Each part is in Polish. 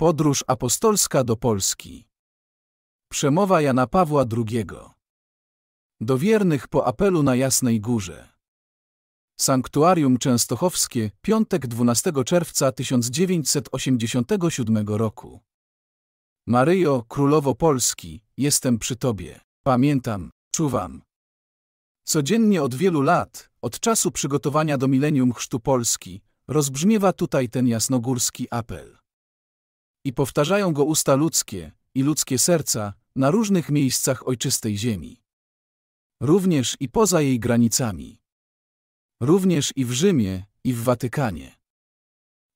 Podróż apostolska do Polski. Przemowa Jana Pawła II. Do wiernych po apelu na Jasnej Górze. Sanktuarium Częstochowskie, piątek 12 czerwca 1987 roku. Maryjo, Królowo Polski, jestem przy Tobie. Pamiętam, czuwam. Codziennie od wielu lat, od czasu przygotowania do milenium Chrztu Polski, rozbrzmiewa tutaj ten jasnogórski apel i powtarzają go usta ludzkie i ludzkie serca na różnych miejscach ojczystej ziemi. Również i poza jej granicami. Również i w Rzymie, i w Watykanie.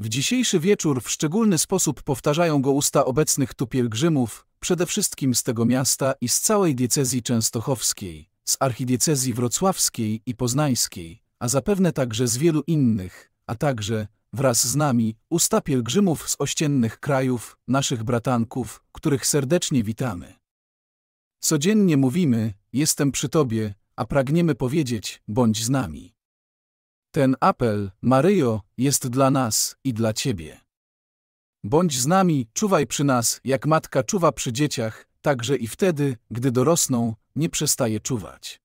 W dzisiejszy wieczór w szczególny sposób powtarzają go usta obecnych tu pielgrzymów, przede wszystkim z tego miasta i z całej diecezji częstochowskiej, z archidiecezji wrocławskiej i poznańskiej, a zapewne także z wielu innych, a także wraz z nami, usta pielgrzymów z ościennych krajów, naszych bratanków, których serdecznie witamy. Codziennie mówimy, jestem przy Tobie, a pragniemy powiedzieć, bądź z nami. Ten apel, Maryjo, jest dla nas i dla Ciebie. Bądź z nami, czuwaj przy nas, jak matka czuwa przy dzieciach, także i wtedy, gdy dorosną, nie przestaje czuwać.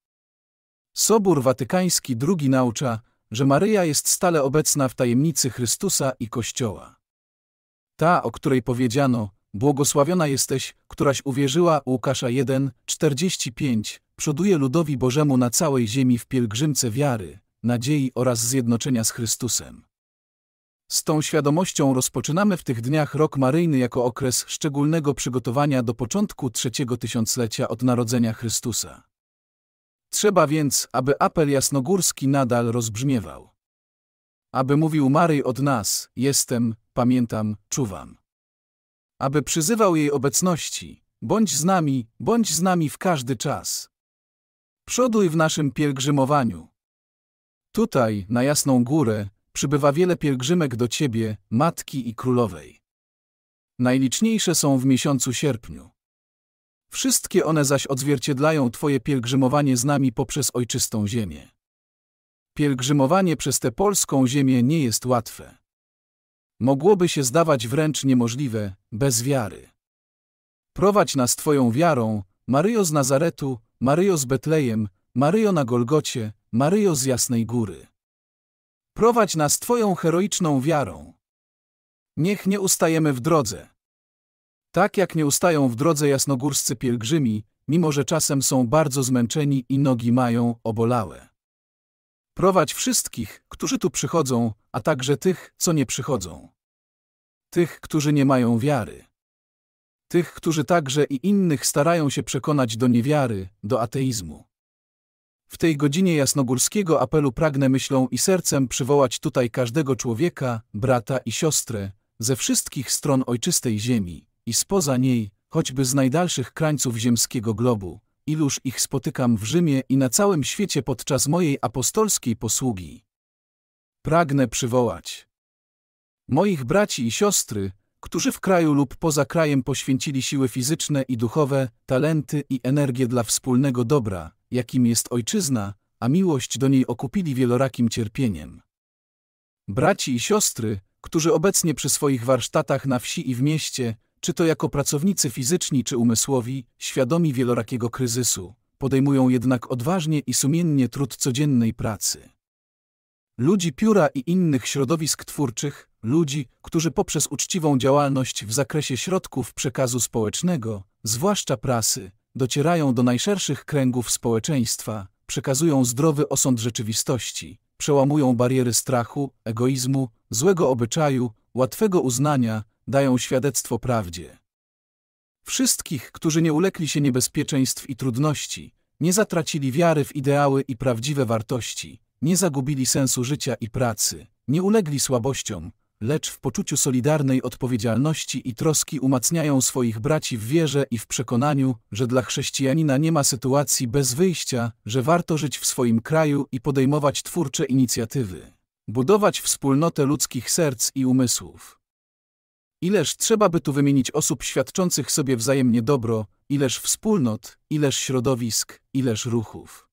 Sobór Watykański II naucza, że Maryja jest stale obecna w tajemnicy Chrystusa i Kościoła. Ta, o której powiedziano, błogosławiona jesteś, któraś uwierzyła Łukasza 1, 45, przoduje ludowi Bożemu na całej ziemi w pielgrzymce wiary, nadziei oraz zjednoczenia z Chrystusem. Z tą świadomością rozpoczynamy w tych dniach rok maryjny jako okres szczególnego przygotowania do początku trzeciego tysiąclecia od narodzenia Chrystusa. Trzeba więc, aby apel jasnogórski nadal rozbrzmiewał. Aby mówił Mary od nas, jestem, pamiętam, czuwam. Aby przyzywał jej obecności, bądź z nami, bądź z nami w każdy czas. Przoduj w naszym pielgrzymowaniu. Tutaj, na Jasną Górę, przybywa wiele pielgrzymek do Ciebie, Matki i Królowej. Najliczniejsze są w miesiącu sierpniu. Wszystkie one zaś odzwierciedlają Twoje pielgrzymowanie z nami poprzez ojczystą ziemię. Pielgrzymowanie przez tę polską ziemię nie jest łatwe. Mogłoby się zdawać wręcz niemożliwe, bez wiary. Prowadź nas Twoją wiarą, Maryjo z Nazaretu, Maryjo z Betlejem, Maryjo na Golgocie, Maryjo z Jasnej Góry. Prowadź nas Twoją heroiczną wiarą. Niech nie ustajemy w drodze. Tak jak nie ustają w drodze jasnogórscy pielgrzymi, mimo że czasem są bardzo zmęczeni i nogi mają obolałe. Prowadź wszystkich, którzy tu przychodzą, a także tych, co nie przychodzą. Tych, którzy nie mają wiary. Tych, którzy także i innych starają się przekonać do niewiary, do ateizmu. W tej godzinie jasnogórskiego apelu pragnę myślą i sercem przywołać tutaj każdego człowieka, brata i siostrę, ze wszystkich stron ojczystej ziemi, i spoza niej, choćby z najdalszych krańców ziemskiego globu, iluż ich spotykam w Rzymie i na całym świecie podczas mojej apostolskiej posługi. Pragnę przywołać moich braci i siostry, którzy w kraju lub poza krajem poświęcili siły fizyczne i duchowe, talenty i energię dla wspólnego dobra, jakim jest ojczyzna, a miłość do niej okupili wielorakim cierpieniem. Braci i siostry, którzy obecnie przy swoich warsztatach na wsi i w mieście, czy to jako pracownicy fizyczni czy umysłowi, świadomi wielorakiego kryzysu, podejmują jednak odważnie i sumiennie trud codziennej pracy. Ludzi pióra i innych środowisk twórczych, ludzi, którzy poprzez uczciwą działalność w zakresie środków przekazu społecznego, zwłaszcza prasy, docierają do najszerszych kręgów społeczeństwa, przekazują zdrowy osąd rzeczywistości, przełamują bariery strachu, egoizmu, złego obyczaju, łatwego uznania, dają świadectwo prawdzie. Wszystkich, którzy nie ulekli się niebezpieczeństw i trudności, nie zatracili wiary w ideały i prawdziwe wartości, nie zagubili sensu życia i pracy, nie ulegli słabościom, lecz w poczuciu solidarnej odpowiedzialności i troski umacniają swoich braci w wierze i w przekonaniu, że dla chrześcijanina nie ma sytuacji bez wyjścia, że warto żyć w swoim kraju i podejmować twórcze inicjatywy, budować wspólnotę ludzkich serc i umysłów. Ileż trzeba by tu wymienić osób świadczących sobie wzajemnie dobro, ileż wspólnot, ileż środowisk, ileż ruchów.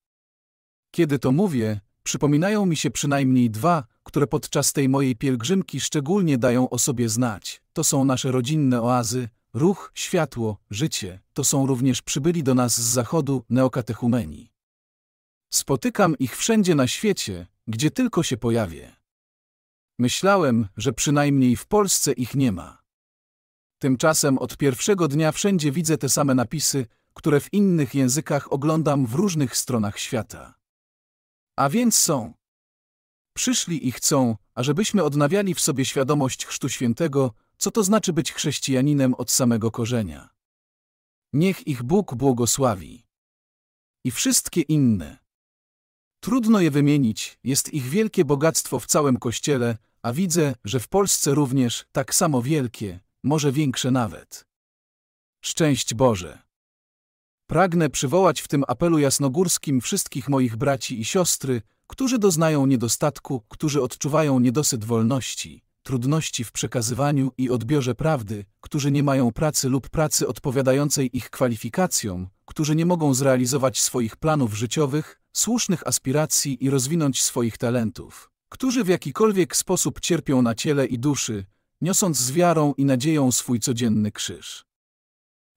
Kiedy to mówię, przypominają mi się przynajmniej dwa, które podczas tej mojej pielgrzymki szczególnie dają o sobie znać. To są nasze rodzinne oazy, ruch, światło, życie. To są również przybyli do nas z zachodu neokatechumeni. Spotykam ich wszędzie na świecie, gdzie tylko się pojawię. Myślałem, że przynajmniej w Polsce ich nie ma. Tymczasem od pierwszego dnia wszędzie widzę te same napisy, które w innych językach oglądam w różnych stronach świata. A więc są. Przyszli i chcą, ażebyśmy odnawiali w sobie świadomość Chrztu Świętego, co to znaczy być chrześcijaninem od samego korzenia. Niech ich Bóg błogosławi. I wszystkie inne. Trudno je wymienić, jest ich wielkie bogactwo w całym Kościele, a widzę, że w Polsce również tak samo wielkie, może większe nawet. Szczęść Boże! Pragnę przywołać w tym apelu jasnogórskim wszystkich moich braci i siostry, którzy doznają niedostatku, którzy odczuwają niedosyt wolności, trudności w przekazywaniu i odbiorze prawdy, którzy nie mają pracy lub pracy odpowiadającej ich kwalifikacjom, którzy nie mogą zrealizować swoich planów życiowych, słusznych aspiracji i rozwinąć swoich talentów, którzy w jakikolwiek sposób cierpią na ciele i duszy, niosąc z wiarą i nadzieją swój codzienny krzyż.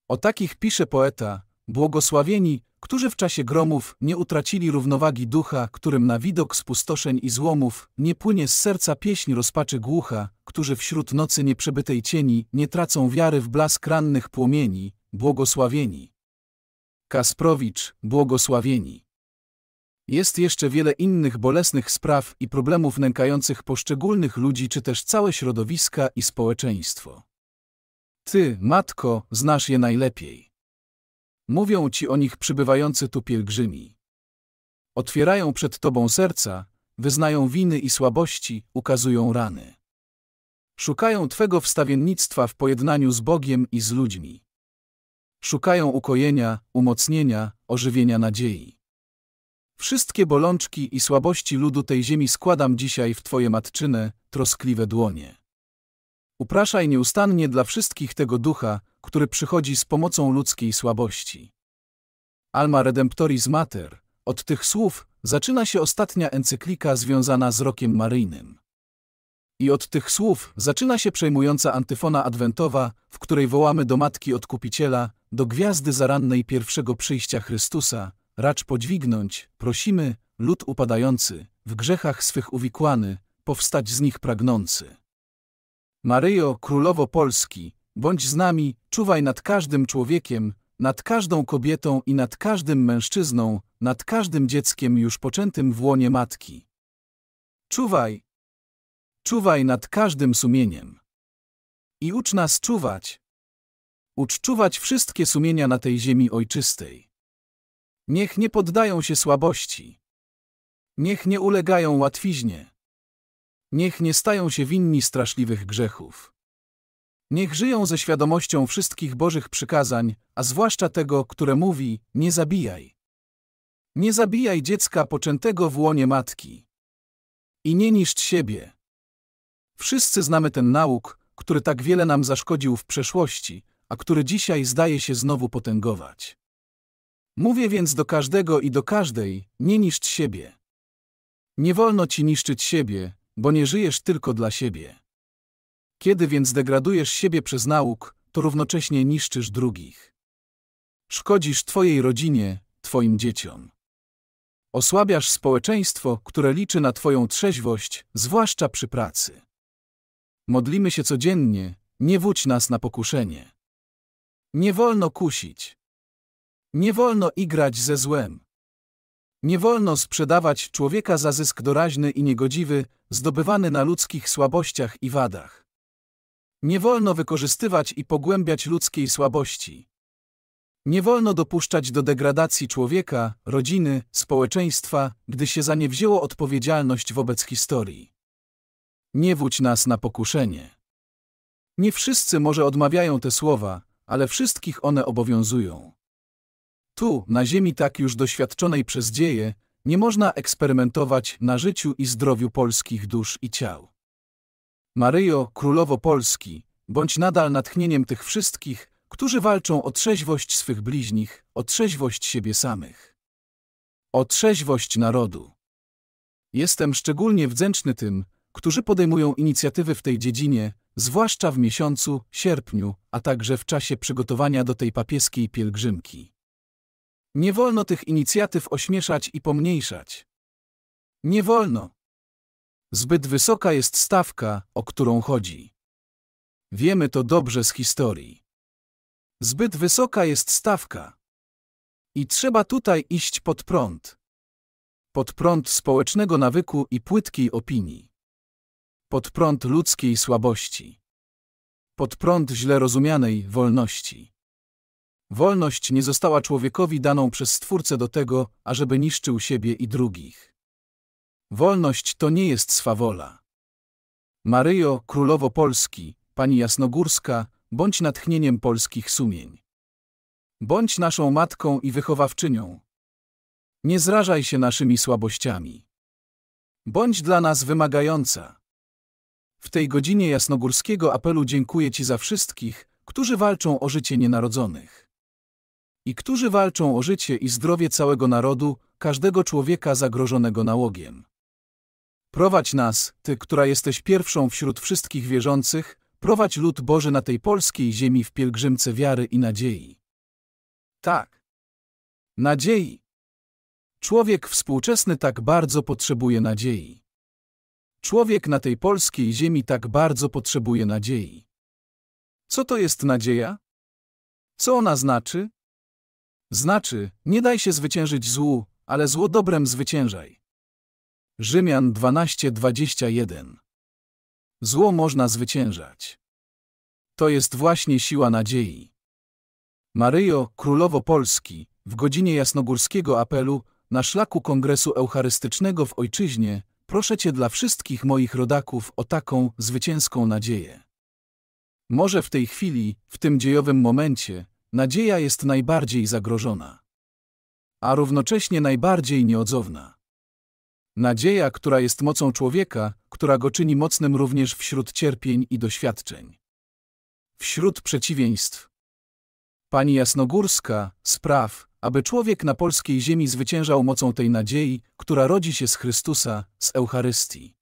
O takich pisze poeta, błogosławieni, którzy w czasie gromów nie utracili równowagi ducha, którym na widok spustoszeń i złomów nie płynie z serca pieśń rozpaczy głucha, którzy wśród nocy nieprzebytej cieni nie tracą wiary w blask rannych płomieni, błogosławieni. Kasprowicz, błogosławieni. Jest jeszcze wiele innych bolesnych spraw i problemów nękających poszczególnych ludzi czy też całe środowiska i społeczeństwo. Ty, matko, znasz je najlepiej. Mówią ci o nich przybywający tu pielgrzymi. Otwierają przed tobą serca, wyznają winy i słabości, ukazują rany. Szukają twego wstawiennictwa w pojednaniu z Bogiem i z ludźmi. Szukają ukojenia, umocnienia, ożywienia nadziei. Wszystkie bolączki i słabości ludu tej ziemi składam dzisiaj w Twoje matczyne, troskliwe dłonie. Upraszaj nieustannie dla wszystkich tego ducha, który przychodzi z pomocą ludzkiej słabości. Alma Redemptoris Mater, od tych słów zaczyna się ostatnia encyklika związana z rokiem maryjnym. I od tych słów zaczyna się przejmująca antyfona adwentowa, w której wołamy do Matki Odkupiciela, do gwiazdy zarannej pierwszego przyjścia Chrystusa, racz podźwignąć, prosimy, lud upadający, w grzechach swych uwikłany, powstać z nich pragnący. Maryjo, Królowo Polski, bądź z nami, czuwaj nad każdym człowiekiem, nad każdą kobietą i nad każdym mężczyzną, nad każdym dzieckiem już poczętym w łonie matki. Czuwaj! Czuwaj nad każdym sumieniem. I ucz nas czuwać. Ucz czuwać wszystkie sumienia na tej ziemi ojczystej. Niech nie poddają się słabości. Niech nie ulegają łatwiźnie. Niech nie stają się winni straszliwych grzechów. Niech żyją ze świadomością wszystkich Bożych przykazań, a zwłaszcza tego, które mówi: Nie zabijaj. Nie zabijaj dziecka poczętego w łonie matki. I nie niszcz siebie. Wszyscy znamy ten nauk, który tak wiele nam zaszkodził w przeszłości, a który dzisiaj zdaje się znowu potęgować. Mówię więc do każdego i do każdej, nie niszcz siebie. Nie wolno ci niszczyć siebie, bo nie żyjesz tylko dla siebie. Kiedy więc degradujesz siebie przez nauk, to równocześnie niszczysz drugich. Szkodzisz twojej rodzinie, twoim dzieciom. Osłabiasz społeczeństwo, które liczy na twoją trzeźwość, zwłaszcza przy pracy. Modlimy się codziennie, nie wódź nas na pokuszenie. Nie wolno kusić. Nie wolno igrać ze złem. Nie wolno sprzedawać człowieka za zysk doraźny i niegodziwy, zdobywany na ludzkich słabościach i wadach. Nie wolno wykorzystywać i pogłębiać ludzkiej słabości. Nie wolno dopuszczać do degradacji człowieka, rodziny, społeczeństwa, gdy się za nie wzięło odpowiedzialność wobec historii. Nie wódź nas na pokuszenie. Nie wszyscy może odmawiają te słowa, ale wszystkich one obowiązują. Tu, na ziemi tak już doświadczonej przez dzieje, nie można eksperymentować na życiu i zdrowiu polskich dusz i ciał. Maryjo, królowo Polski, bądź nadal natchnieniem tych wszystkich, którzy walczą o trzeźwość swych bliźnich, o trzeźwość siebie samych. O trzeźwość narodu. Jestem szczególnie wdzięczny tym, którzy podejmują inicjatywy w tej dziedzinie, zwłaszcza w miesiącu, sierpniu, a także w czasie przygotowania do tej papieskiej pielgrzymki. Nie wolno tych inicjatyw ośmieszać i pomniejszać. Nie wolno. Zbyt wysoka jest stawka, o którą chodzi. Wiemy to dobrze z historii. Zbyt wysoka jest stawka. I trzeba tutaj iść pod prąd. Pod prąd społecznego nawyku i płytkiej opinii. Pod prąd ludzkiej słabości. Pod prąd źle rozumianej wolności. Wolność nie została człowiekowi daną przez Stwórcę do tego, ażeby niszczył siebie i drugich. Wolność to nie jest swawola. Maryjo, królowo Polski, pani Jasnogórska, bądź natchnieniem polskich sumień. Bądź naszą matką i wychowawczynią. Nie zrażaj się naszymi słabościami. Bądź dla nas wymagająca. W tej godzinie jasnogórskiego apelu dziękuję Ci za wszystkich, którzy walczą o życie nienarodzonych i którzy walczą o życie i zdrowie całego narodu, każdego człowieka zagrożonego nałogiem. Prowadź nas, Ty, która jesteś pierwszą wśród wszystkich wierzących, prowadź lud Boży na tej polskiej ziemi w pielgrzymce wiary i nadziei. Tak. Nadziei. Człowiek współczesny tak bardzo potrzebuje nadziei. Człowiek na tej polskiej ziemi tak bardzo potrzebuje nadziei. Co to jest nadzieja? Co ona znaczy? Znaczy, nie daj się zwyciężyć złu, ale zło dobrem zwyciężaj. Rzymian 12:21 Zło można zwyciężać. To jest właśnie siła nadziei. Maryjo, królowo Polski, w godzinie jasnogórskiego apelu na szlaku Kongresu Eucharystycznego w Ojczyźnie, proszę Cię dla wszystkich moich rodaków o taką zwycięską nadzieję. Może w tej chwili, w tym dziejowym momencie, Nadzieja jest najbardziej zagrożona, a równocześnie najbardziej nieodzowna. Nadzieja, która jest mocą człowieka, która go czyni mocnym również wśród cierpień i doświadczeń. Wśród przeciwieństw. Pani Jasnogórska, spraw, aby człowiek na polskiej ziemi zwyciężał mocą tej nadziei, która rodzi się z Chrystusa, z Eucharystii.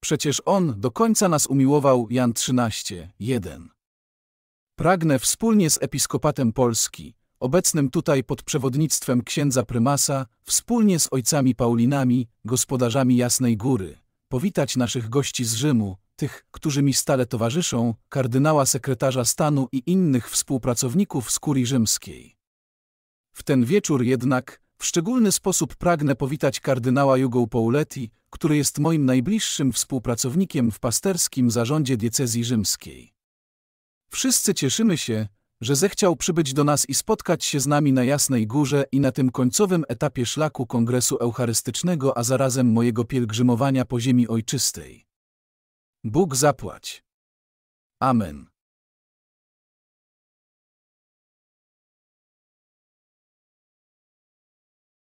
Przecież On do końca nas umiłował Jan 13, 1. Pragnę wspólnie z Episkopatem Polski, obecnym tutaj pod przewodnictwem księdza prymasa, wspólnie z ojcami Paulinami, gospodarzami Jasnej Góry, powitać naszych gości z Rzymu, tych, którzy mi stale towarzyszą, kardynała sekretarza stanu i innych współpracowników z kurii rzymskiej. W ten wieczór jednak w szczególny sposób pragnę powitać kardynała jugo Pauletti, który jest moim najbliższym współpracownikiem w pasterskim zarządzie diecezji rzymskiej. Wszyscy cieszymy się, że zechciał przybyć do nas i spotkać się z nami na Jasnej Górze i na tym końcowym etapie szlaku Kongresu Eucharystycznego, a zarazem mojego pielgrzymowania po ziemi ojczystej. Bóg zapłać. Amen.